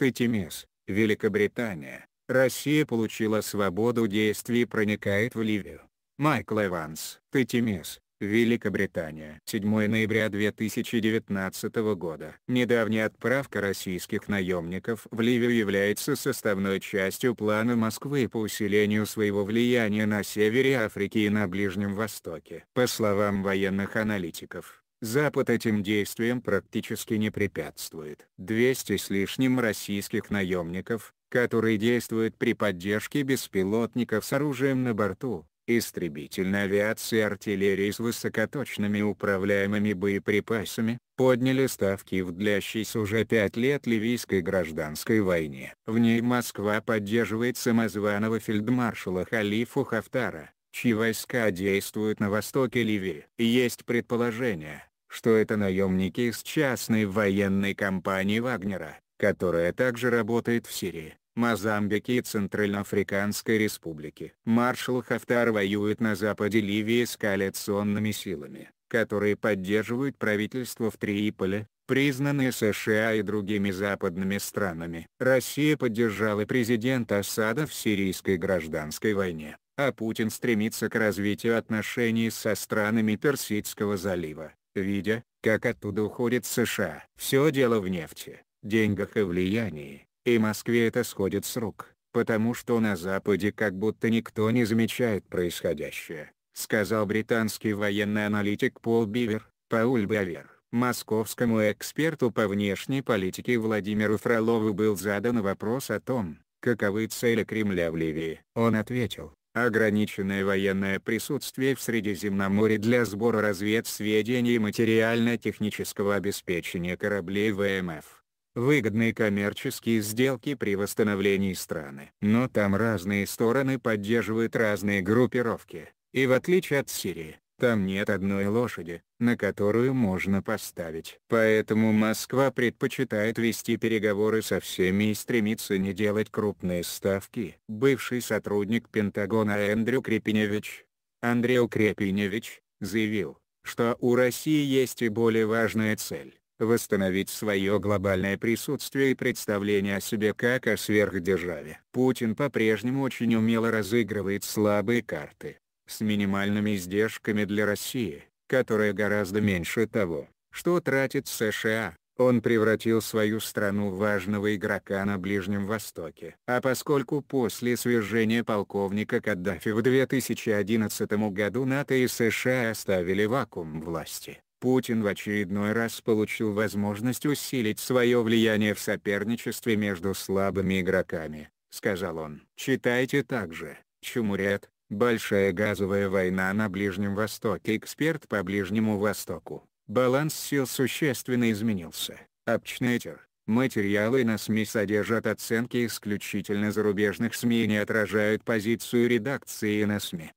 Катимис, Великобритания, Россия получила свободу действий и проникает в Ливию. Майкл Эванс, Катимис, Великобритания. 7 ноября 2019 года. Недавняя отправка российских наемников в Ливию является составной частью плана Москвы по усилению своего влияния на севере Африки и на Ближнем Востоке. По словам военных аналитиков, Запад этим действиям практически не препятствует. 200 с лишним российских наемников, которые действуют при поддержке беспилотников с оружием на борту, истребительной авиации и артиллерии с высокоточными управляемыми боеприпасами, подняли ставки в длящейся уже пять лет ливийской гражданской войне. В ней Москва поддерживает самозваного фельдмаршала Халифу Хафтара, чьи войска действуют на востоке Ливии. Есть предположение, что это наемники из частной военной компании Вагнера, которая также работает в Сирии, Мозамбике и Центральноафриканской Республике. Маршал Хафтар воюет на западе Ливии с коалиционными силами, которые поддерживают правительство в Триполе, признанные США и другими западными странами. Россия поддержала президента Асада в сирийской гражданской войне, а Путин стремится к развитию отношений со странами Персидского залива видя, как оттуда уходит США. Все дело в нефти, деньгах и влиянии, и Москве это сходит с рук, потому что на Западе как будто никто не замечает происходящее, сказал британский военный аналитик Пол Бивер, Пауль Бавер. Московскому эксперту по внешней политике Владимиру Фролову был задан вопрос о том, каковы цели Кремля в Ливии. Он ответил, ограниченное военное присутствие в Средиземноморье для сбора разведсведений и материально-технического обеспечения кораблей ВМФ. Выгодные коммерческие сделки при восстановлении страны. Но там разные стороны поддерживают разные группировки, и в отличие от Сирии, там нет одной лошади, на которую можно поставить. Поэтому Москва предпочитает вести переговоры со всеми и стремится не делать крупные ставки. Бывший сотрудник Пентагона Эндрю Крепиневич, Андрей Крепиневич, заявил, что у России есть и более важная цель – восстановить свое глобальное присутствие и представление о себе как о сверхдержаве. Путин по-прежнему очень умело разыгрывает слабые карты с минимальными издержками для России, которая гораздо меньше того, что тратит США, он превратил свою страну в важного игрока на Ближнем Востоке. А поскольку после свержения полковника Каддафи в 2011 году НАТО и США оставили вакуум власти, Путин в очередной раз получил возможность усилить свое влияние в соперничестве между слабыми игроками, сказал он. Читайте также, Чумурет, Большая газовая война на Ближнем Востоке Эксперт по Ближнему Востоку. Баланс сил существенно изменился. Апчнетер. Материалы на СМИ содержат оценки исключительно зарубежных СМИ и не отражают позицию редакции на СМИ.